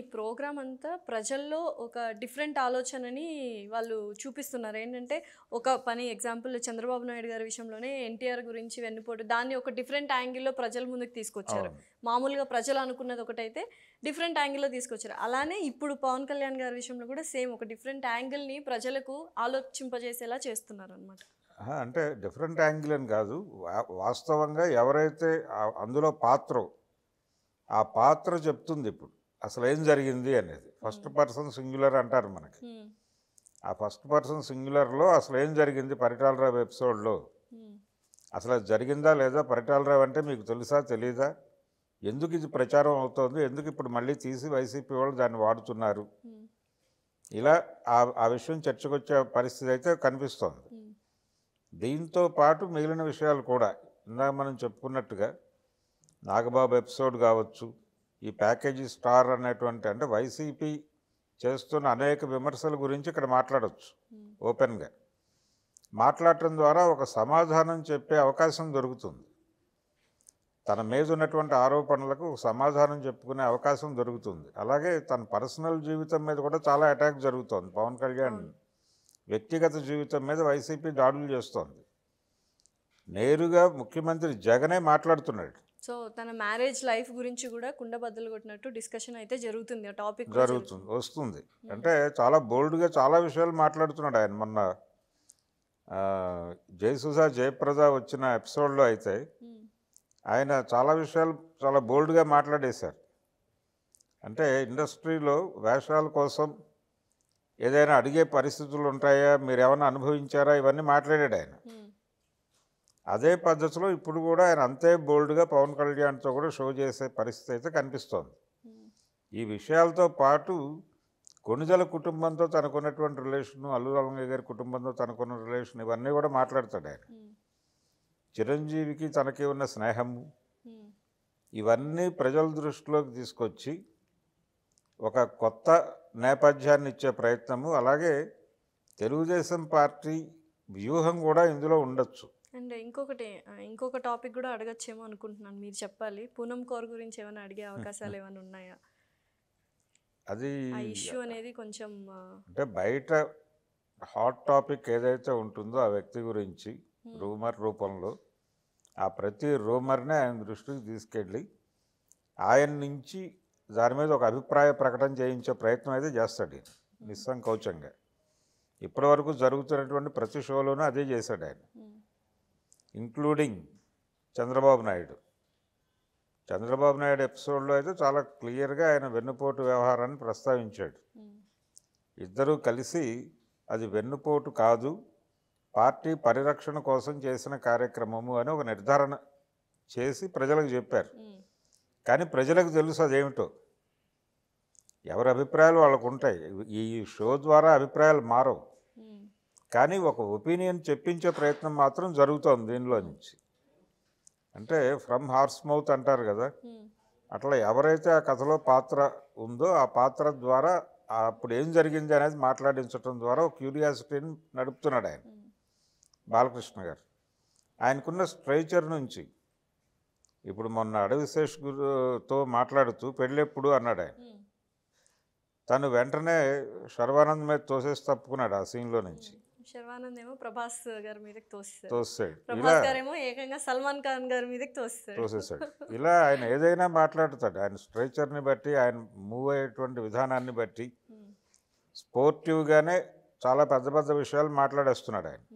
ఈ ప్రోగ్రామ్ అంతా ప్రజల్లో ఒక డిఫరెంట్ ఆలోచనని వాళ్ళు చూపిస్తున్నారు ఏంటంటే ఒక పని ఎగ్జాంపుల్ చంద్రబాబు నాయుడు గారి విషయంలోనే ఎన్టీఆర్ గురించి వెన్నుపోటు దాన్ని ఒక డిఫరెంట్ యాంగిల్లో ప్రజల ముందుకు తీసుకొచ్చారు మామూలుగా ప్రజలు అనుకున్నది ఒకటైతే డిఫరెంట్ యాంగిల్లో తీసుకొచ్చారు అలానే ఇప్పుడు పవన్ కళ్యాణ్ గారి విషయంలో కూడా సేమ్ ఒక డిఫరెంట్ యాంగిల్ని ప్రజలకు ఆలోచింపజేసేలా చేస్తున్నారు అనమాట అంటే డిఫరెంట్ యాంగిల్ అని కాదు వాస్తవంగా ఎవరైతే అందులో పాత్ర ఆ పాత్ర చెప్తుంది ఇప్పుడు అసలు ఏం జరిగింది అనేది ఫస్ట్ పర్సన్ సింగ్యులర్ అంటారు మనకి ఆ ఫస్ట్ పర్సన్ సింగ్యులర్లో అసలు ఏం జరిగింది పరిటాలరావు ఎపిసోడ్లో అసలు అది జరిగిందా లేదా పరిటాలరావు అంటే మీకు తెలుసా తెలీదా ఎందుకు ఇది ప్రచారం అవుతోంది ఎందుకు ఇప్పుడు మళ్ళీ తీసి వైసీపీ వాళ్ళు దాన్ని వాడుతున్నారు ఇలా ఆ విషయం చర్చకొచ్చే పరిస్థితి అయితే కనిపిస్తోంది దీంతో పాటు మిగిలిన విషయాలు కూడా ఇందాక మనం చెప్పుకున్నట్టుగా నాగబాబు ఎపిసోడ్ కావచ్చు ఈ ప్యాకేజీ స్టార్ అనేటువంటి అంటే వైసీపీ చేస్తున్న అనేక విమర్శల గురించి ఇక్కడ మాట్లాడవచ్చు ఓపెన్గా మాట్లాడటం ద్వారా ఒక సమాధానం చెప్పే అవకాశం దొరుకుతుంది తన మీద ఉన్నటువంటి ఆరోపణలకు సమాధానం చెప్పుకునే అవకాశం దొరుకుతుంది అలాగే తన పర్సనల్ జీవితం మీద కూడా చాలా అటాక్ జరుగుతోంది పవన్ కళ్యాణ్ వ్యక్తిగత జీవితం మీద వైసీపీ దాడులు చేస్తోంది నేరుగా ముఖ్యమంత్రి జగనే మాట్లాడుతున్నాడు సో తన మ్యారేజ్ లైఫ్ గురించి కూడా కుండ బద్దలు కొట్టినట్టు డిస్కషన్ అయితే జరుగుతుంది ఆ టాపిక్ జరుగుతుంది వస్తుంది hmm. అంటే చాలా బోల్డ్గా చాలా విషయాలు మాట్లాడుతున్నాడు ఆయన మొన్న జయసూస జయప్రద వచ్చిన ఎపిసోడ్లో అయితే hmm. ఆయన చాలా విషయాలు చాలా బోల్డ్గా మాట్లాడేశారు అంటే ఇండస్ట్రీలో వేషాల కోసం ఏదైనా అడిగే పరిస్థితులు ఉంటాయా మీరు ఏమైనా అనుభవించారా ఇవన్నీ మాట్లాడాడు ఆయన hmm. అదే పద్ధతిలో ఇప్పుడు కూడా ఆయన అంతే బోల్డ్గా పవన్ కళ్యాణ్తో కూడా షో చేసే పరిస్థితి అయితే కనిపిస్తోంది ఈ విషయాలతో పాటు కొణిదల కుటుంబంతో తనకున్నటువంటి రిలేషను అల్లు రంగయ్య గారి కుటుంబంతో తనకున్న రిలేషన్ ఇవన్నీ కూడా మాట్లాడతాడు ఆయన చిరంజీవికి తనకి ఉన్న స్నేహము ఇవన్నీ ప్రజల దృష్టిలోకి తీసుకొచ్చి ఒక కొత్త నేపథ్యాన్ని ఇచ్చే ప్రయత్నము అలాగే తెలుగుదేశం పార్టీ వ్యూహం కూడా ఇందులో ఉండొచ్చు అండ్ ఇంకొకటి ఇంకొక టాపిక్ కూడా అడగచ్చేమో అనుకుంటున్నాను మీరు చెప్పాలి పూనం కోర్ గురించి ఏమైనా అడిగే అవకాశాలు ఏమైనా ఉన్నాయా అది ఇష్యూ అనేది కొంచెం అంటే బయట హాట్ టాపిక్ ఏదైతే ఉంటుందో ఆ వ్యక్తి గురించి రూమర్ రూపంలో ఆ ప్రతి రూమర్నే ఆయన దృష్టికి తీసుకెళ్ళి ఆయన నుంచి దాని మీద ఒక అభిప్రాయ ప్రకటన చేయించే ప్రయత్నం అయితే చేస్తాడు ఈయన నిస్సంకోచంగా ఇప్పటివరకు జరుగుతున్నటువంటి ప్రతి షోలోనూ అదే చేశాడు ఆయన ఇంక్లూడింగ్ చంద్రబాబు నాయుడు చంద్రబాబు నాయుడు ఎపిసోడ్లో అయితే చాలా క్లియర్గా ఆయన వెన్నుపోటు వ్యవహారాన్ని ప్రస్తావించాడు ఇద్దరూ కలిసి అది వెన్నుపోటు కాదు పార్టీ పరిరక్షణ కోసం చేసిన కార్యక్రమము అని ఒక నిర్ధారణ చేసి ప్రజలకు చెప్పారు కానీ ప్రజలకు తెలుసు అదేమిటో ఎవరి అభిప్రాయాలు వాళ్ళకు ఉంటాయి ఈ షో ద్వారా అభిప్రాయాలు మారవు కానీ ఒక ఒపీనియన్ చెప్పించే ప్రయత్నం మాత్రం జరుగుతోంది దీనిలో నుంచి అంటే ఫ్రమ్ హార్స్ మౌత్ అంటారు కదా అట్లా ఎవరైతే ఆ కథలో పాత్ర ఉందో ఆ పాత్ర ద్వారా అప్పుడు ఏం జరిగింది అనేది మాట్లాడించడం ద్వారా ఒక క్యూరియాసిటీని నడుపుతున్నాడు ఆయన బాలకృష్ణ గారు ఆయనకున్న స్ట్రైచర్ నుంచి ఇప్పుడు మొన్న అడవిశేష్ గురుతో మాట్లాడుతూ పెళ్ళెప్పుడు అన్నాడు ఆయన తను వెంటనే శర్వానంద్ మీద తోసేసి తప్పుకున్నాడు ఆ సీన్లో నుంచి శర్వానంద్ ఏమో ప్రభాస్ గారి మీదకి తోసేసాడు ప్రభాస్ ఇలా గారేమో ఏకంగా సల్మాన్ ఖాన్ గారి మీదకి తోసేసాడు ఇలా ఆయన ఏదైనా మాట్లాడతాడు ఆయన స్ట్రెచర్ని బట్టి ఆయన మూవ్ అయ్యేటువంటి విధానాన్ని బట్టి స్పోర్టివ్గానే చాలా పెద్ద పెద్ద విషయాలు మాట్లాడేస్తున్నాడు ఆయన